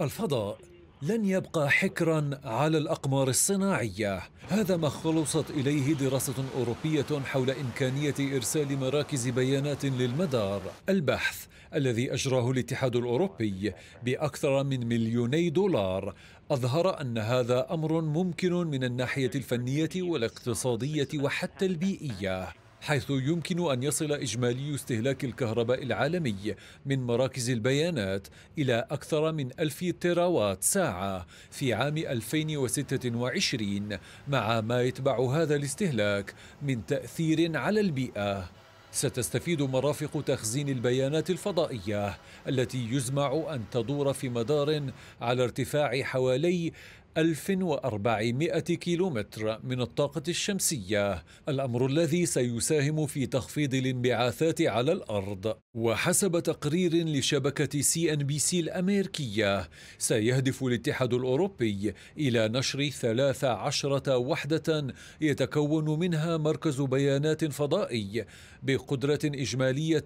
الفضاء لن يبقى حكرا على الاقمار الصناعيه هذا ما خلصت اليه دراسه اوروبيه حول امكانيه ارسال مراكز بيانات للمدار البحث الذي اجراه الاتحاد الاوروبي باكثر من مليوني دولار اظهر ان هذا امر ممكن من الناحيه الفنيه والاقتصاديه وحتى البيئيه حيث يمكن أن يصل إجمالي استهلاك الكهرباء العالمي من مراكز البيانات إلى أكثر من ألف تراوات ساعة في عام 2026 مع ما يتبع هذا الاستهلاك من تأثير على البيئة ستستفيد مرافق تخزين البيانات الفضائية التي يزمع أن تدور في مدار على ارتفاع حوالي 1400 كيلومتر من الطاقة الشمسية الأمر الذي سيساهم في تخفيض الانبعاثات على الأرض وحسب تقرير لشبكة سي أن بي سي الأمريكية سيهدف الاتحاد الأوروبي إلى نشر 13 وحدة يتكون منها مركز بيانات فضائي بقدرة إجمالية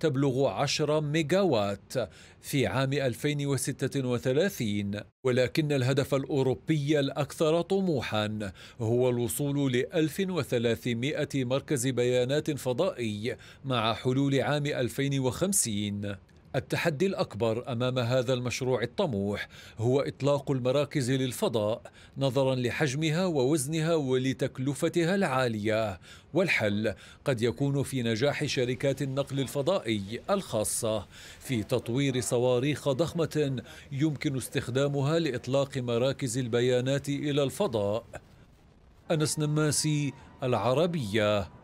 تبلغ 10 ميجاوات في عام 2036 ولكن الهدف الأوروبي الأوروبية الأكثر طموحا هو الوصول ل 1300 مركز بيانات فضائي مع حلول عام 2050 التحدي الأكبر أمام هذا المشروع الطموح هو إطلاق المراكز للفضاء نظرا لحجمها ووزنها ولتكلفتها العالية والحل قد يكون في نجاح شركات النقل الفضائي الخاصة في تطوير صواريخ ضخمة يمكن استخدامها لإطلاق مراكز البيانات إلى الفضاء أنس نماسي العربية